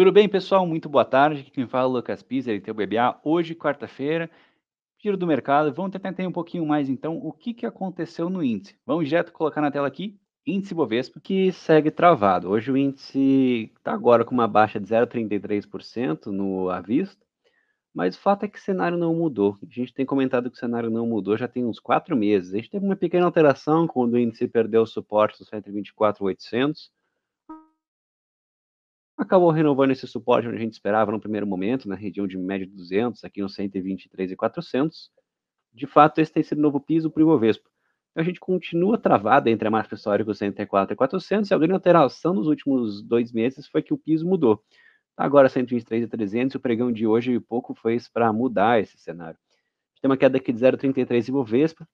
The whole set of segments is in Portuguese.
Tudo bem, pessoal? Muito boa tarde. Aqui quem fala é o Lucas Pisa, teu BBA. Hoje, quarta-feira, giro do mercado. Vamos tentar entender um pouquinho mais, então, o que, que aconteceu no índice. Vamos direto colocar na tela aqui, índice Bovespa, que segue travado. Hoje o índice está agora com uma baixa de 0,33% no avisto, mas o fato é que o cenário não mudou. A gente tem comentado que o cenário não mudou já tem uns quatro meses. A gente teve uma pequena alteração quando o índice perdeu o suporte dos 124,800, acabou renovando esse suporte onde a gente esperava no primeiro momento, na região de média de 200, aqui no 123 e 400. De fato, esse tem sido o novo piso para o Ibovespa. A gente continua travada entre a marca histórica 104 e 400, e a grande alteração nos últimos dois meses foi que o piso mudou. Agora 123 e 300, o pregão de hoje pouco fez para mudar esse cenário. Tem uma queda aqui de 0,33 Ibovespa.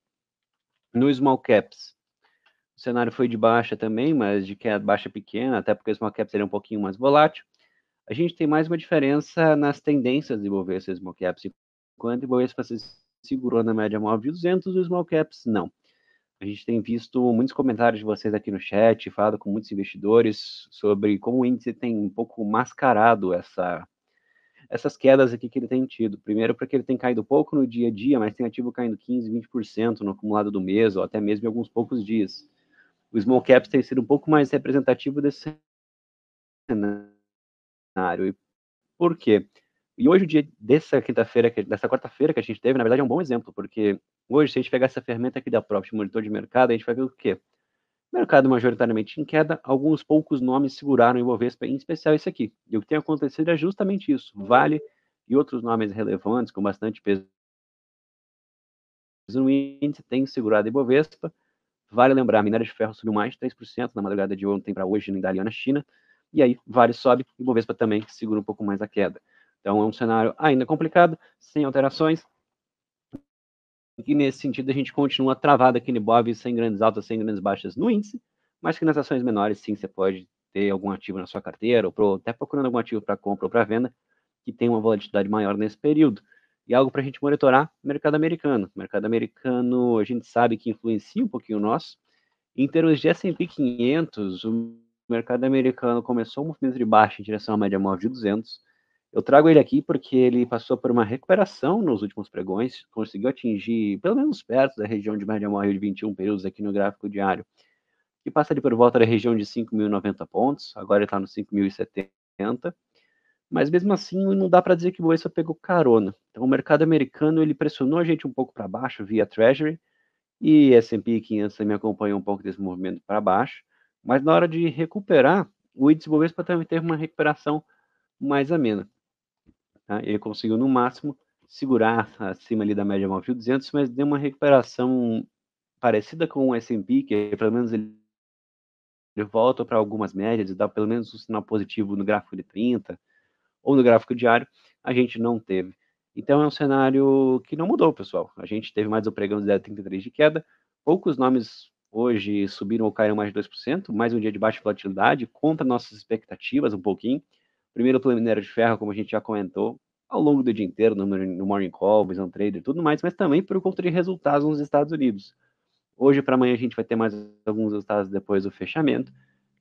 No Small Caps, o cenário foi de baixa também, mas de queda baixa pequena, até porque o small cap seria é um pouquinho mais volátil. A gente tem mais uma diferença nas tendências de Ibovespa e small caps. Enquanto o Ibovespa se segurou na média móvel de 200, o small caps não. A gente tem visto muitos comentários de vocês aqui no chat, falado com muitos investidores sobre como o índice tem um pouco mascarado essa, essas quedas aqui que ele tem tido. Primeiro, porque ele tem caído pouco no dia a dia, mas tem ativo caindo 15%, 20% no acumulado do mês, ou até mesmo em alguns poucos dias o small caps tem sido um pouco mais representativo desse cenário. E por quê? E hoje o dia dessa quinta-feira, dessa quarta-feira que a gente teve, na verdade é um bom exemplo, porque hoje, se a gente pegar essa ferramenta aqui da Propt, monitor de mercado, a gente vai ver o quê? Mercado majoritariamente em queda, alguns poucos nomes seguraram o Ibovespa, em especial esse aqui. E o que tem acontecido é justamente isso. Vale e outros nomes relevantes com bastante peso no índice têm segurado o Ibovespa, Vale lembrar, a minério de ferro subiu mais de 3% na madrugada de ontem para hoje na Daliana, China, e aí Vale sobe e Bovespa também segura um pouco mais a queda. Então é um cenário ainda complicado, sem alterações, e nesse sentido a gente continua travado aqui no Ibov, sem grandes altas, sem grandes baixas no índice, mas que nas ações menores sim você pode ter algum ativo na sua carteira, ou pro, até procurando algum ativo para compra ou para venda, que tem uma volatilidade maior nesse período e algo para a gente monitorar o mercado americano. O mercado americano, a gente sabe que influencia um pouquinho o nosso. Em termos de S&P 500, o mercado americano começou um movimento de baixa em direção à média móvel de 200. Eu trago ele aqui porque ele passou por uma recuperação nos últimos pregões, conseguiu atingir pelo menos perto da região de média móvel de 21 períodos aqui no gráfico diário, que passa ali por volta da região de 5.090 pontos, agora ele está no 5.070 mas mesmo assim não dá para dizer que o Boessa pegou carona. Então o mercado americano ele pressionou a gente um pouco para baixo via Treasury e S&P 500 também acompanhou um pouco desse movimento para baixo, mas na hora de recuperar, o índice Bovespa também teve uma recuperação mais amena. Tá? Ele conseguiu no máximo segurar acima ali da média móvel 200, mas deu uma recuperação parecida com o S&P, que é, pelo menos ele volta para algumas médias e dá pelo menos um sinal positivo no gráfico de 30, ou no gráfico diário, a gente não teve. Então é um cenário que não mudou, pessoal. A gente teve mais o pregão de 0,33 de queda, poucos nomes hoje subiram ou caíram mais de 2%, mais um dia de baixa volatilidade, contra nossas expectativas um pouquinho. Primeiro pelo minério de ferro, como a gente já comentou, ao longo do dia inteiro, no, no Morning Call, Vision Trader e tudo mais, mas também por conta de resultados nos Estados Unidos. Hoje para amanhã a gente vai ter mais alguns resultados depois do fechamento,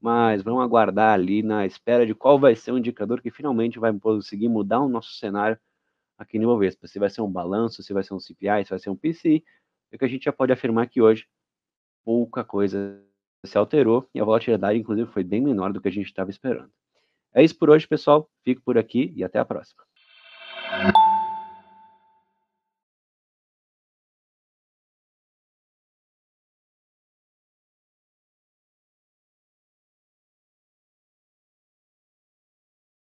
mas vamos aguardar ali na espera de qual vai ser o indicador que finalmente vai conseguir mudar o nosso cenário aqui no Ibovespa. Se vai ser um balanço, se vai ser um CPI, se vai ser um PCI, é que a gente já pode afirmar que hoje pouca coisa se alterou e a volatilidade, inclusive, foi bem menor do que a gente estava esperando. É isso por hoje, pessoal. Fico por aqui e até a próxima.